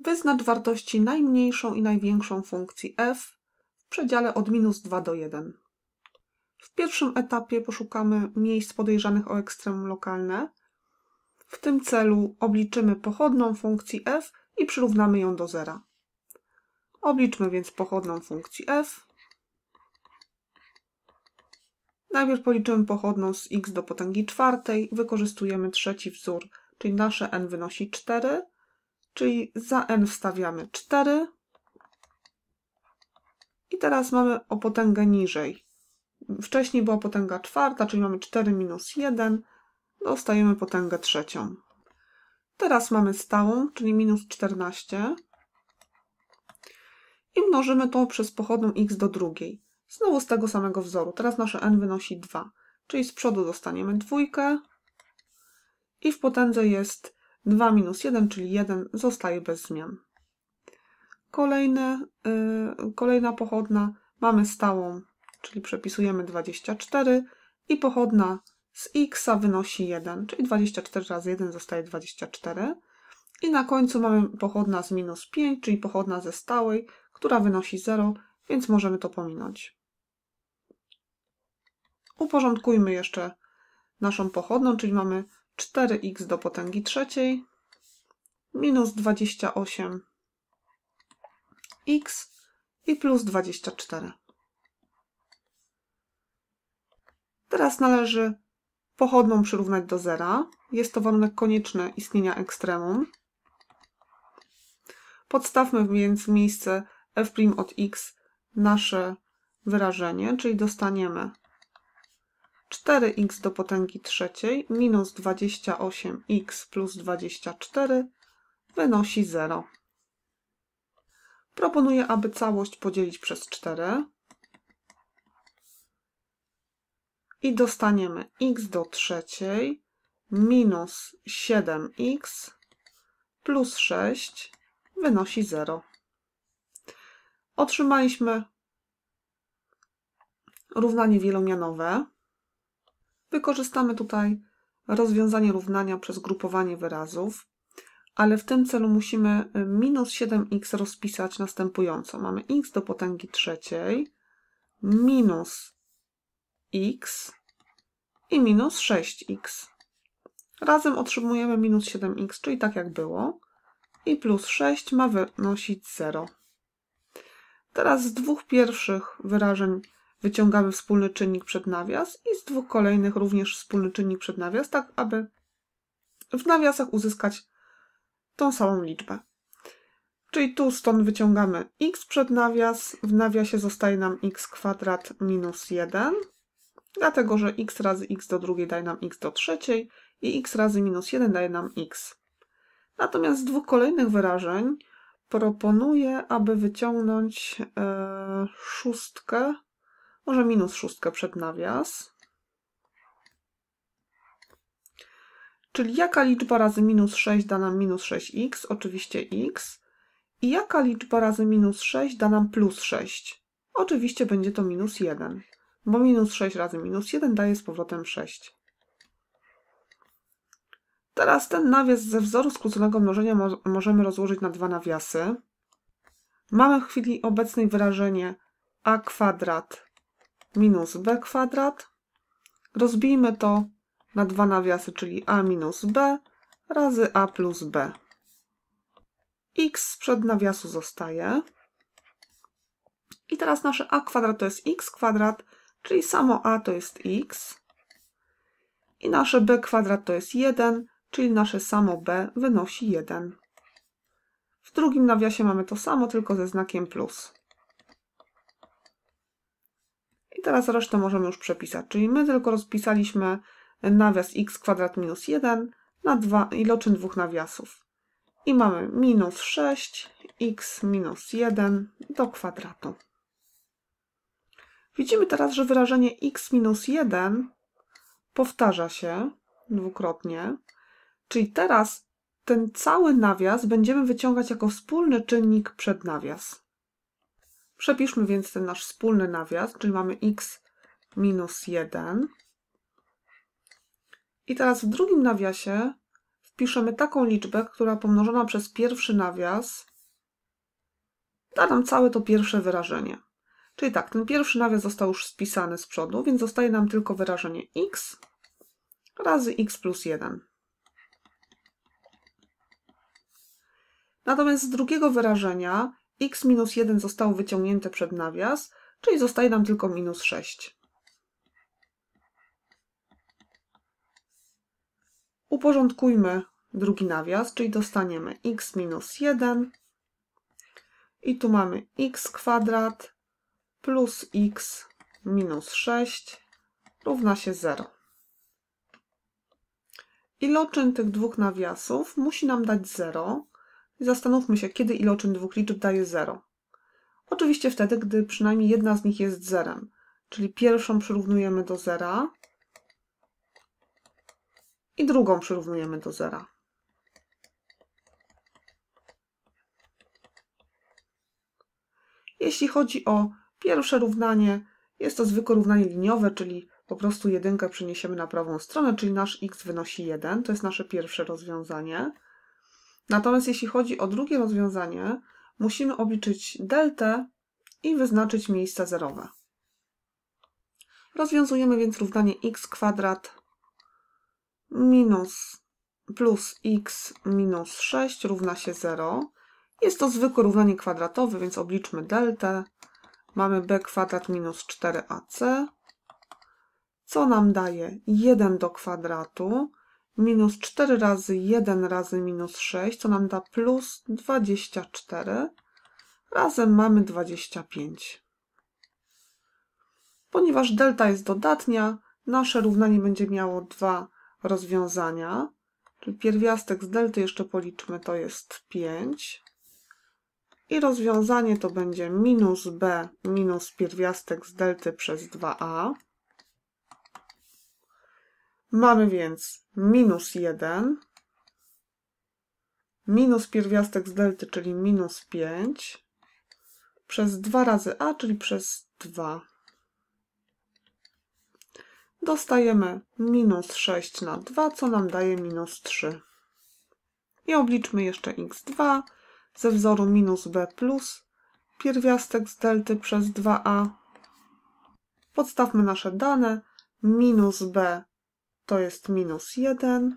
Wyznacz wartości najmniejszą i największą funkcji f w przedziale od minus 2 do 1. W pierwszym etapie poszukamy miejsc podejrzanych o ekstremum lokalne. W tym celu obliczymy pochodną funkcji f i przyrównamy ją do zera. Obliczmy więc pochodną funkcji f. Najpierw policzymy pochodną z x do potęgi czwartej, wykorzystujemy trzeci wzór, czyli nasze n wynosi 4 czyli za n wstawiamy 4 i teraz mamy o potęgę niżej. Wcześniej była potęga czwarta, czyli mamy 4 minus 1, dostajemy potęgę trzecią. Teraz mamy stałą, czyli minus 14 i mnożymy to przez pochodną x do drugiej. Znowu z tego samego wzoru. Teraz nasze n wynosi 2, czyli z przodu dostaniemy dwójkę i w potędze jest 2 minus 1, czyli 1 zostaje bez zmian. Kolejne, yy, kolejna pochodna mamy stałą, czyli przepisujemy 24 i pochodna z x wynosi 1, czyli 24 razy 1 zostaje 24. I na końcu mamy pochodna z minus 5, czyli pochodna ze stałej, która wynosi 0, więc możemy to pominąć. Uporządkujmy jeszcze naszą pochodną, czyli mamy 4x do potęgi trzeciej minus 28 x i plus 24. Teraz należy pochodną przyrównać do zera. Jest to warunek konieczny istnienia ekstremum. Podstawmy więc w miejsce f' od x nasze wyrażenie, czyli dostaniemy 4x do potęgi trzeciej minus 28x plus 24 wynosi 0. Proponuję, aby całość podzielić przez 4 i dostaniemy x do trzeciej minus 7x plus 6 wynosi 0. Otrzymaliśmy równanie wielomianowe. Wykorzystamy tutaj rozwiązanie równania przez grupowanie wyrazów, ale w tym celu musimy y, minus 7x rozpisać następująco. Mamy x do potęgi trzeciej minus x i minus 6x. Razem otrzymujemy minus 7x, czyli tak jak było. I plus 6 ma wynosić 0. Teraz z dwóch pierwszych wyrażeń wyciągamy wspólny czynnik przed nawias i z dwóch kolejnych również wspólny czynnik przed nawias, tak aby w nawiasach uzyskać tą samą liczbę. Czyli tu stąd wyciągamy x przed nawias, w nawiasie zostaje nam x kwadrat minus 1, dlatego że x razy x do drugiej daje nam x do trzeciej i x razy minus 1 daje nam x. Natomiast z dwóch kolejnych wyrażeń proponuję, aby wyciągnąć e, szóstkę może minus szóstkę przed nawias. Czyli jaka liczba razy minus 6 da nam minus 6x, oczywiście x. I jaka liczba razy minus 6 da nam plus 6? Oczywiście będzie to minus 1, bo minus 6 razy minus 1 daje z powrotem 6. Teraz ten nawias ze wzoru skróconego mnożenia mo możemy rozłożyć na dwa nawiasy. Mamy w chwili obecnej wyrażenie a kwadrat minus b kwadrat. Rozbijmy to na dwa nawiasy, czyli a minus b razy a plus b. x sprzed nawiasu zostaje. I teraz nasze a kwadrat to jest x kwadrat, czyli samo a to jest x. I nasze b kwadrat to jest 1, czyli nasze samo b wynosi 1. W drugim nawiasie mamy to samo, tylko ze znakiem plus. teraz resztę możemy już przepisać, czyli my tylko rozpisaliśmy nawias x kwadrat minus 1 na 2, iloczyn dwóch nawiasów. I mamy minus 6 x minus 1 do kwadratu. Widzimy teraz, że wyrażenie x minus 1 powtarza się dwukrotnie, czyli teraz ten cały nawias będziemy wyciągać jako wspólny czynnik przed nawias. Przepiszmy więc ten nasz wspólny nawias, czyli mamy x minus 1. I teraz w drugim nawiasie wpiszemy taką liczbę, która pomnożona przez pierwszy nawias da nam całe to pierwsze wyrażenie. Czyli tak, ten pierwszy nawias został już spisany z przodu, więc zostaje nam tylko wyrażenie x razy x plus 1. Natomiast z drugiego wyrażenia x minus 1 zostało wyciągnięte przed nawias, czyli zostaje nam tylko minus 6. Uporządkujmy drugi nawias, czyli dostaniemy x minus 1 i tu mamy x kwadrat plus x minus 6 równa się 0. Iloczyn tych dwóch nawiasów musi nam dać 0, Zastanówmy się, kiedy iloczyn dwóch liczb daje 0. Oczywiście wtedy, gdy przynajmniej jedna z nich jest zerem, czyli pierwszą przyrównujemy do zera i drugą przyrównujemy do zera. Jeśli chodzi o pierwsze równanie, jest to zwykłe równanie liniowe, czyli po prostu jedynkę przeniesiemy na prawą stronę, czyli nasz x wynosi 1, to jest nasze pierwsze rozwiązanie. Natomiast jeśli chodzi o drugie rozwiązanie, musimy obliczyć deltę i wyznaczyć miejsca zerowe. Rozwiązujemy więc równanie x kwadrat minus plus x minus 6 równa się 0. Jest to zwykłe równanie kwadratowe, więc obliczmy deltę. Mamy b kwadrat minus 4ac, co nam daje 1 do kwadratu, minus 4 razy 1 razy minus 6, co nam da plus 24. Razem mamy 25. Ponieważ delta jest dodatnia, nasze równanie będzie miało dwa rozwiązania. Czyli pierwiastek z delty jeszcze policzmy, to jest 5. I rozwiązanie to będzie minus b minus pierwiastek z delty przez 2a. Mamy więc minus 1, minus pierwiastek z delty, czyli minus 5, przez 2 razy a, czyli przez 2. Dostajemy minus 6 na 2, co nam daje minus 3. I obliczmy jeszcze x2 ze wzoru minus b plus pierwiastek z delty przez 2a. Podstawmy nasze dane. Minus b to jest minus 1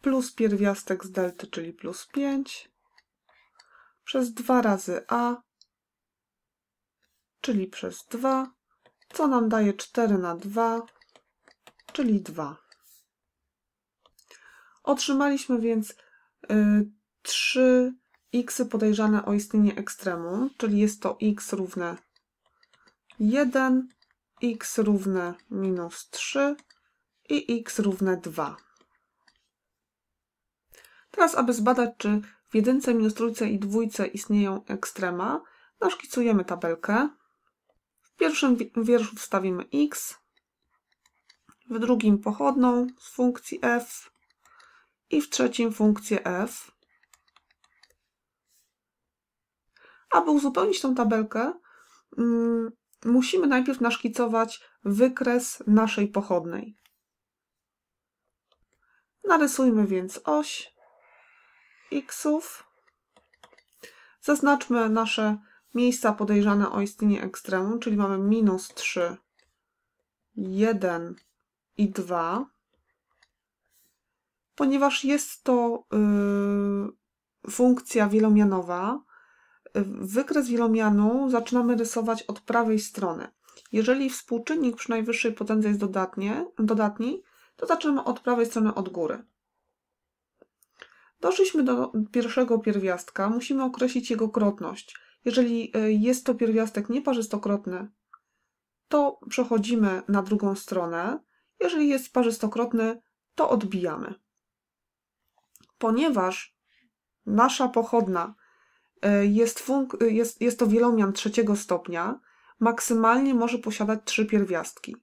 plus pierwiastek z delty, czyli plus 5 przez 2 razy a, czyli przez 2, co nam daje 4 na 2, czyli 2. Otrzymaliśmy więc y, 3 x podejrzane o istnienie ekstremum, czyli jest to x równe 1 x równe minus 3 i x równe 2. Teraz, aby zbadać, czy w jedynce, minus trójce i dwójce istnieją ekstrema, naszkicujemy tabelkę. W pierwszym wierszu wstawimy x, w drugim pochodną z funkcji f i w trzecim funkcję f. Aby uzupełnić tą tabelkę, mm, musimy najpierw naszkicować wykres naszej pochodnej. Narysujmy więc oś xów. Zaznaczmy nasze miejsca podejrzane o istnienie ekstremum, czyli mamy minus 3, 1 i 2. Ponieważ jest to yy, funkcja wielomianowa, Wykres wielomianu zaczynamy rysować od prawej strony. Jeżeli współczynnik przy najwyższej potędze jest dodatnie, dodatni, to zaczynamy od prawej strony od góry. Doszliśmy do pierwszego pierwiastka, musimy określić jego krotność. Jeżeli e, jest to pierwiastek nieparzystokrotny, to przechodzimy na drugą stronę. Jeżeli jest parzystokrotny, to odbijamy. Ponieważ nasza pochodna E, jest, funk- e, jest, jest to wielomian trzeciego stopnia, maksymalnie może posiadać trzy pierwiastki.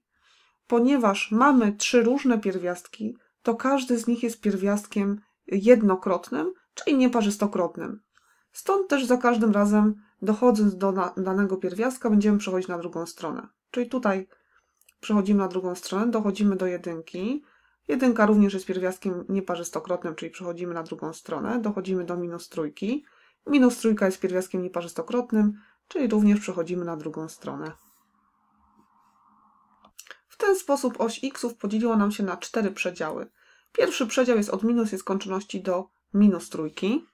Ponieważ mamy trzy różne pierwiastki, to każdy z nich jest pierwiastkiem jednokrotnym, czyli nieparzystokrotnym. Stąd też za każdym razem, dochodząc do na- danego pierwiastka, będziemy przechodzić na drugą stronę. Czyli tutaj przechodzimy na drugą stronę, dochodzimy do jedynki. Jedynka również jest pierwiastkiem nieparzystokrotnym, czyli przechodzimy na drugą stronę, dochodzimy do minus trójki Minus trójka jest pierwiastkiem nieparzystokrotnym, czyli również przechodzimy na drugą stronę. W ten sposób oś xów podzieliła nam się na cztery przedziały. Pierwszy przedział jest od minus nieskończoności do minus trójki.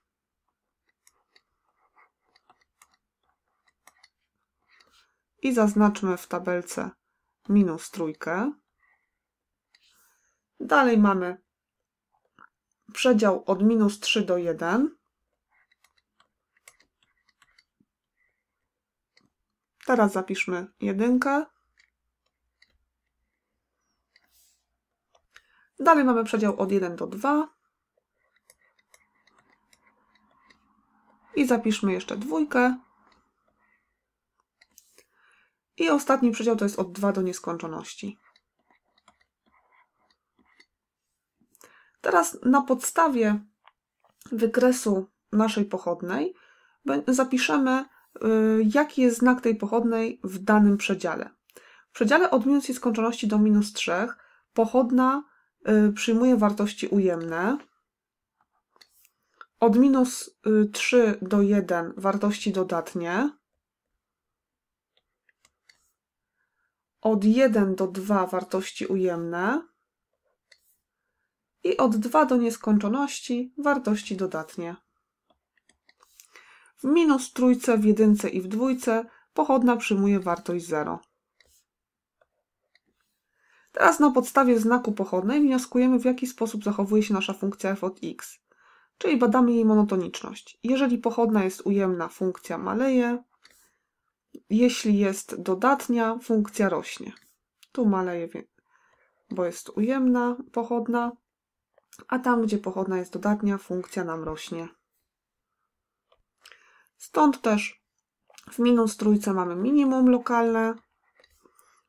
I zaznaczmy w tabelce minus trójkę. Dalej mamy przedział od minus 3 do 1. Teraz zapiszmy jedynkę. Dalej mamy przedział od 1 do 2. I zapiszmy jeszcze dwójkę. I ostatni przedział to jest od 2 do nieskończoności. Teraz na podstawie wykresu naszej pochodnej zapiszemy Y, jaki jest znak tej pochodnej w danym przedziale. W przedziale od minus i skończoności do minus 3 pochodna y, przyjmuje wartości ujemne. Od minus 3 y, do 1 wartości dodatnie. Od 1 do 2 wartości ujemne. I od 2 do nieskończoności wartości dodatnie. W minus trójce, w jedynce i w dwójce pochodna przyjmuje wartość 0. Teraz na podstawie znaku pochodnej wnioskujemy, w jaki sposób zachowuje się nasza funkcja f od x, czyli badamy jej monotoniczność. Jeżeli pochodna jest ujemna, funkcja maleje, jeśli jest dodatnia, funkcja rośnie. Tu maleje, bo jest ujemna pochodna, a tam, gdzie pochodna jest dodatnia, funkcja nam rośnie. Stąd też w minus trójce mamy minimum lokalne,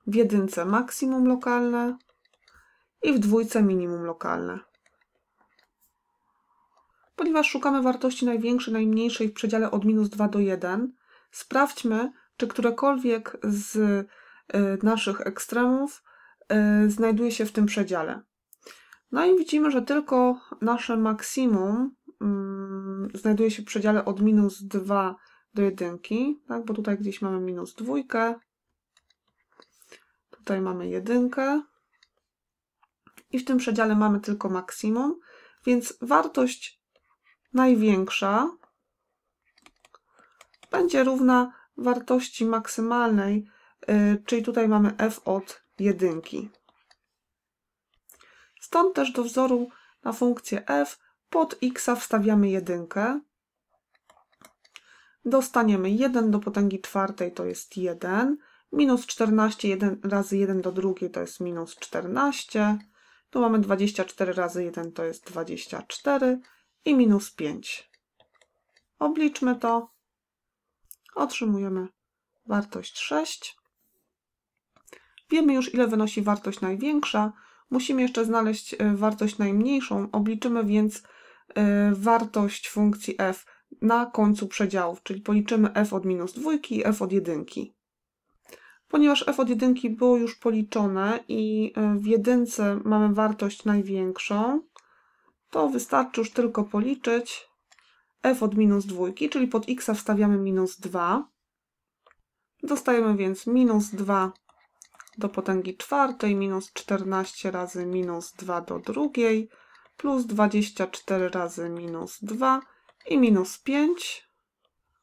w jedynce maksimum lokalne i w dwójce minimum lokalne. Ponieważ szukamy wartości największej, najmniejszej w przedziale od minus 2 do 1, sprawdźmy, czy którekolwiek z y, naszych ekstremów y, znajduje się w tym przedziale. No i widzimy, że tylko nasze maksimum y, znajduje się w przedziale od minus 2 do 1, tak? bo tutaj gdzieś mamy minus 2, tutaj mamy 1 i w tym przedziale mamy tylko maksimum, więc wartość największa będzie równa wartości maksymalnej, y, czyli tutaj mamy f od 1. Stąd też do wzoru na funkcję f pod x wstawiamy jedynkę. Dostaniemy 1 do potęgi czwartej to jest 1. Minus 14 1 razy 1 do drugiej to jest minus 14. Tu mamy 24 razy 1 to jest 24 i minus 5. Obliczmy to. Otrzymujemy wartość 6. Wiemy już ile wynosi wartość największa. Musimy jeszcze znaleźć y, wartość najmniejszą. Obliczymy więc Y, wartość funkcji f na końcu przedziałów, czyli policzymy f od minus dwójki i f od jedynki. Ponieważ f od jedynki było już policzone i y, w jedynce mamy wartość największą, to wystarczy już tylko policzyć f od minus dwójki, czyli pod x wstawiamy minus 2. Dostajemy więc minus 2 do potęgi czwartej, minus 14 razy minus 2 do drugiej, plus 24 razy minus 2 i minus 5.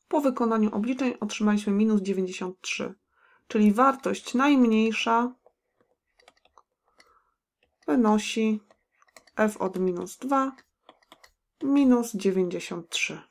Po wykonaniu obliczeń otrzymaliśmy minus 93, czyli wartość najmniejsza wynosi f od minus 2 minus 93.